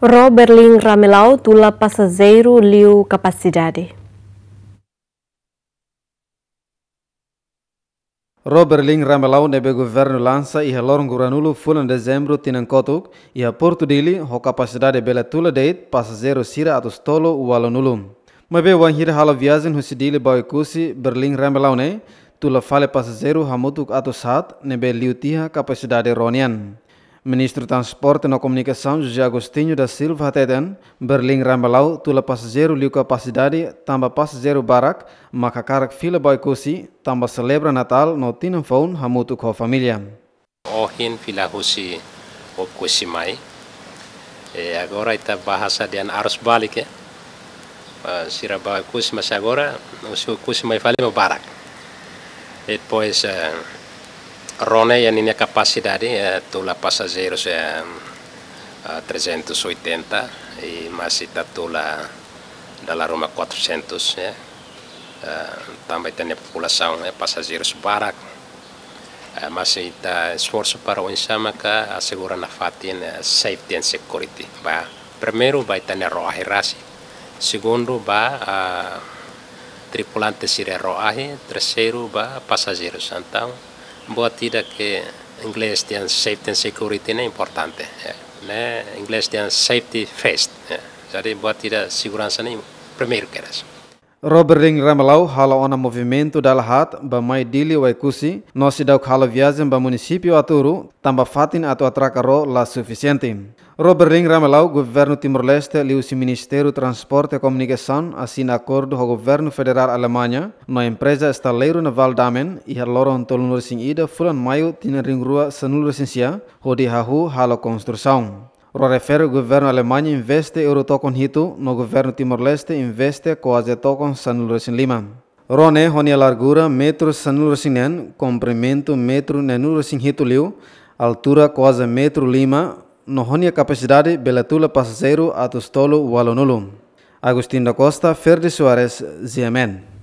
Ro Berlim Ramelau tula passageiro liu capacidade. Roberling Ramelau nebe governo lança e helor nguranulu fulan dezembro tinankotuk e a Porto Dili ho capacidade bela tula date passageiro sira atos tolo ualonulum. Mabe wanhir hala viagem ho sidili baikusi Berlin Ramelau ne tula fale passageiro hamutuk atos hat nebe liutia capacidade ronian. Ministro do Transporte e Comunicação José Agostinho da Silva Hateden, Berlim Rambalau, tula passageiro liu capacidade, tamba passageiro barak, makakarak fila boikosi, tamba celebra Natal no tinanfon hamutu ko família. Ohin fila husi kusi mai. E agora ita bahasa dan arus balik ya. Eh? Ah, mas agora, o seu kusi mai fale é barak. Depois... Uh, Rone ja é niña capacidad eh, é, tula pasajeros é, eh, 380 y más está tula da la Roma 400 eh. Uh, também tem a população é passageiros barak uh, ah, mas está esforço para o ensama que assegura na fatin né, uh, safety and security ba primeiro vai ter a roahe rasi segundo vai ba tripulante sire roahe terceiro ba passageiros então Buat que ke inglês dan safety and security né, é importante. Né, ya. inglês English safety first. Ya. Né. Jadi segurança ini primeiro que eras. Robert ring ramalau hala ona movimento dala hat ba mai dili kusi, no sidau hala viazem ba municipio aturu tamba fatin atu ro la suficiente. ring ramalau governo Timor-Leste, liu si ministeru Transporte e Comunicação asina acordo ho governo federal Alemanha na empresa estaleiro naval Damen e haloron tolunur sing ida fulan maio rua sanul resensia ho hodi hahu hala construção. Rorefer, o governo Alemanha investe euro tokon hito, no governo Timor-Leste investe coase tokon Sanul Lima. Rone, honi a largura, metro Sanul Nen, comprimento metro Nenul Rosin hito liu, altura quase metro Lima, no honi a capacidade belatula passageiro atostolo walonulu. Agostinho da Costa, Ferdi Soares, Ziemen.